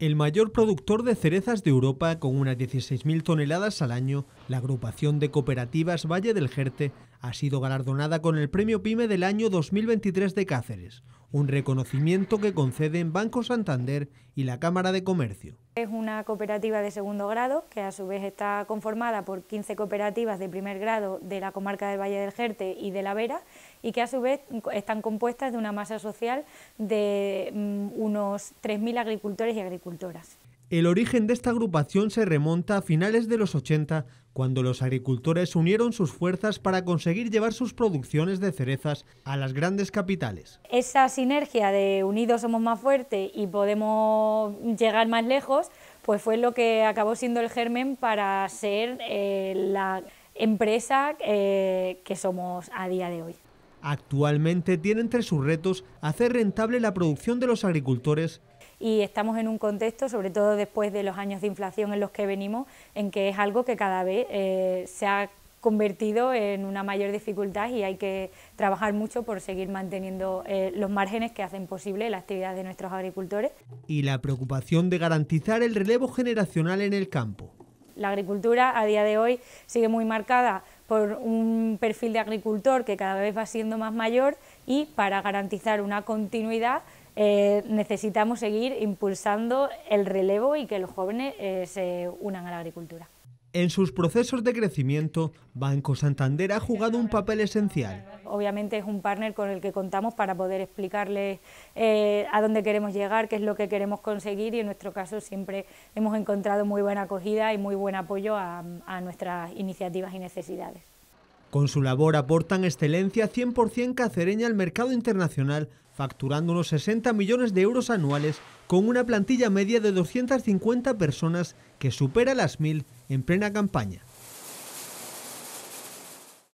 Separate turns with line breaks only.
El mayor productor de cerezas de Europa, con unas 16.000 toneladas al año, la agrupación de cooperativas Valle del Jerte ha sido galardonada con el Premio PYME del año 2023 de Cáceres, un reconocimiento que conceden Banco Santander y la Cámara de Comercio.
Es una cooperativa de segundo grado que a su vez está conformada por 15 cooperativas de primer grado de la comarca del Valle del Jerte y de La Vera y que a su vez están compuestas de una masa social de mm, unos 3.000 agricultores y agricultoras.
El origen de esta agrupación se remonta a finales de los 80, cuando los agricultores unieron sus fuerzas para conseguir llevar sus producciones de cerezas a las grandes capitales.
Esa sinergia de unidos somos más fuertes y podemos llegar más lejos, pues fue lo que acabó siendo el germen para ser eh, la empresa eh, que somos a día de hoy.
Actualmente tiene entre sus retos hacer rentable la producción de los agricultores
y estamos en un contexto, sobre todo después de los años de inflación en los que venimos, en que es algo que cada vez eh, se ha convertido en una mayor dificultad y hay que trabajar mucho por seguir manteniendo eh, los márgenes que hacen posible la actividad de nuestros agricultores.
Y la preocupación de garantizar el relevo generacional en el campo.
La agricultura a día de hoy sigue muy marcada por un perfil de agricultor que cada vez va siendo más mayor y para garantizar una continuidad eh, necesitamos seguir impulsando el relevo y que los jóvenes eh, se unan a la agricultura.
En sus procesos de crecimiento, Banco Santander ha jugado un papel esencial.
Obviamente es un partner con el que contamos para poder explicarles eh, a dónde queremos llegar, qué es lo que queremos conseguir y en nuestro caso siempre hemos encontrado muy buena acogida y muy buen apoyo a, a nuestras iniciativas y necesidades.
Con su labor aportan excelencia 100% cacereña al mercado internacional, facturando unos 60 millones de euros anuales con una plantilla media de 250 personas que supera las 1.000 en plena campaña.